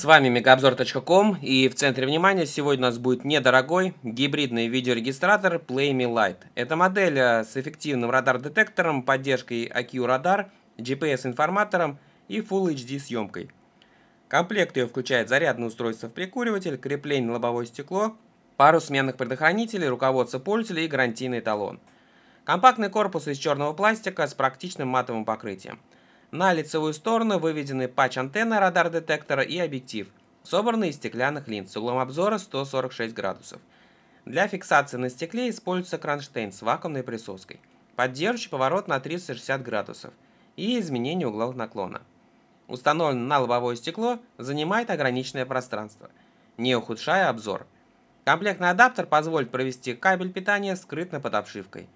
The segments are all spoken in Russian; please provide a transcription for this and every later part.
С вами мегаобзор.ком и в центре внимания сегодня у нас будет недорогой гибридный видеорегистратор Playme Lite. Это модель э, с эффективным радар-детектором, поддержкой IQ радар, GPS-информатором и Full HD съемкой. Комплект ее включает зарядное устройство в прикуриватель, крепление на лобовое стекло, пару сменных предохранителей, руководство пользователя и гарантийный талон. Компактный корпус из черного пластика с практичным матовым покрытием. На лицевую сторону выведены патч антенны радар-детектора и объектив, собранный из стеклянных линз с углом обзора 146 градусов. Для фиксации на стекле используется кронштейн с вакуумной присоской, поддерживающий поворот на 360 градусов и изменение угла наклона. Установлен на лобовое стекло, занимает ограниченное пространство, не ухудшая обзор. Комплектный адаптер позволит провести кабель питания скрытно под обшивкой.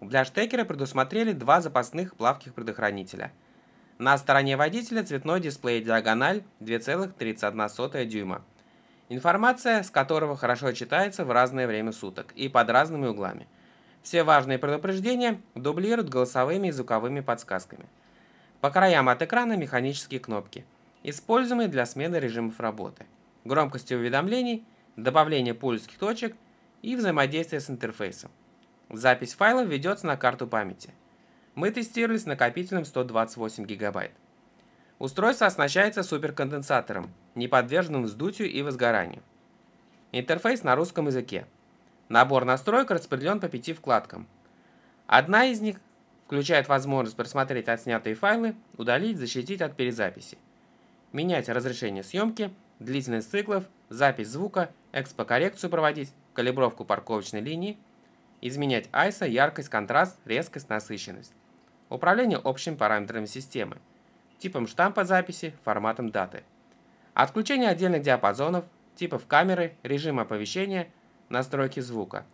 Для штекера предусмотрели два запасных плавких предохранителя – на стороне водителя цветной дисплей диагональ 2,31 дюйма. Информация, с которого хорошо читается в разное время суток и под разными углами. Все важные предупреждения дублируют голосовыми и звуковыми подсказками. По краям от экрана механические кнопки, используемые для смены режимов работы, громкости уведомлений, добавления польских точек и взаимодействия с интерфейсом. Запись файлов ведется на карту памяти – мы тестировали с накопителем 128 ГБ. Устройство оснащается суперконденсатором, не подверженным вздутию и возгоранию. Интерфейс на русском языке. Набор настроек распределен по пяти вкладкам. Одна из них включает возможность просмотреть отснятые файлы, удалить, защитить от перезаписи. Менять разрешение съемки, длительность циклов, запись звука, экспокоррекцию проводить, калибровку парковочной линии, изменять ISO, яркость, контраст, резкость, насыщенность. Управление общими параметрами системы. Типом штампа записи, форматом даты. Отключение отдельных диапазонов, типов камеры, режим оповещения, настройки звука.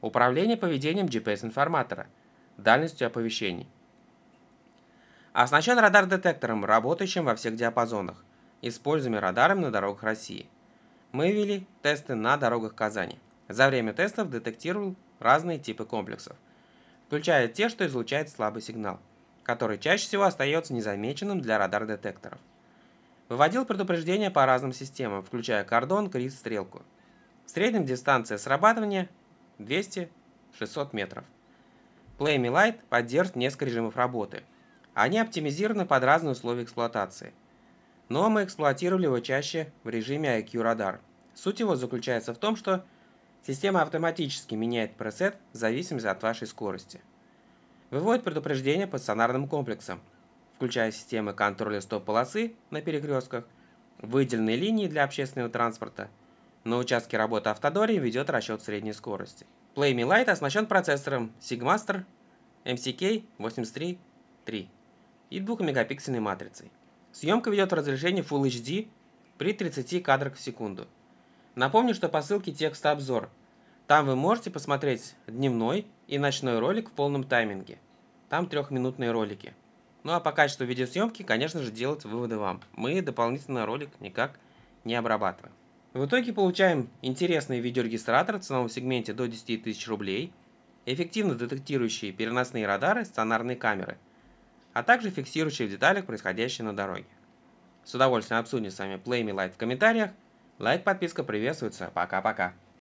Управление поведением GPS-информатора, дальностью оповещений. Оснащен радар-детектором, работающим во всех диапазонах, используемый радаром на дорогах России. Мы вели тесты на дорогах Казани. За время тестов детектировал разные типы комплексов – включая те, что излучает слабый сигнал, который чаще всего остается незамеченным для радар-детекторов. Выводил предупреждения по разным системам, включая кордон, крис, стрелку. В среднем дистанция срабатывания 200-600 метров. Playme Light поддержит несколько режимов работы. Они оптимизированы под разные условия эксплуатации. Но мы эксплуатировали его чаще в режиме IQ радар. Суть его заключается в том, что Система автоматически меняет пресет в зависимости от вашей скорости. Выводит предупреждение по стационарным комплексам, включая системы контроля стоп-полосы на перекрестках, выделенные линии для общественного транспорта. На участке работы автодори ведет расчет средней скорости. Playme Lite оснащен процессором Sigmaster MCK833 и 2-мегапиксельной матрицей. Съемка ведет разрешение Full HD при 30 кадрах в секунду – Напомню, что по ссылке текста обзор. Там вы можете посмотреть дневной и ночной ролик в полном тайминге. Там трехминутные ролики. Ну а по качеству видеосъемки, конечно же, делать выводы вам. Мы дополнительно ролик никак не обрабатываем. В итоге получаем интересный видеорегистратор в ценовом сегменте до 10 тысяч рублей, эффективно детектирующие переносные радары, стационарные камеры, а также фиксирующие в деталях происходящее на дороге. С удовольствием обсудим с вами Play Me Light в комментариях – Лайк, подписка приветствуется. Пока-пока.